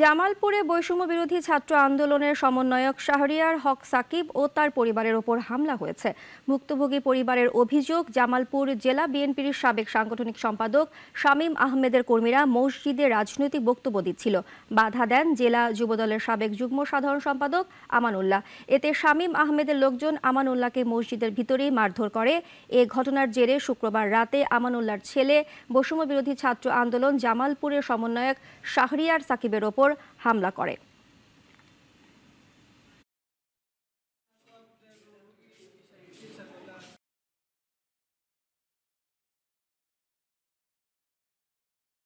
জামালপুরে বৈষম্য বিরোধী ছাত্র আন্দোলনের সমন্বয়ক শাহরিয়ার হক সাকিব ও তার পরিবারের ওপর হামলা হয়েছে ভুক্তভোগী পরিবারের অভিযোগ জামালপুর জেলা বিএনপির সাবেক সাংগঠনিক সম্পাদক শামীম আহমেদের কর্মীরা মসজিদে রাজনৈতিক বক্তব্য দিচ্ছিল বাধা দেন জেলা যুবদলের সাবেক যুগ্ম সাধারণ সম্পাদক আমানুল্লাহ এতে শামীম আহমেদের লোকজন আমানুল্লাহকে মসজিদের ভিতরেই মারধর করে এ ঘটনার জেরে শুক্রবার রাতে আমানুল্লাহর ছেলে বৈষম্য বিরোধী ছাত্র আন্দোলন জামালপুরের সমন্বয়ক শাহরিয়ার সাকিবের ওপর উপর হামলা করে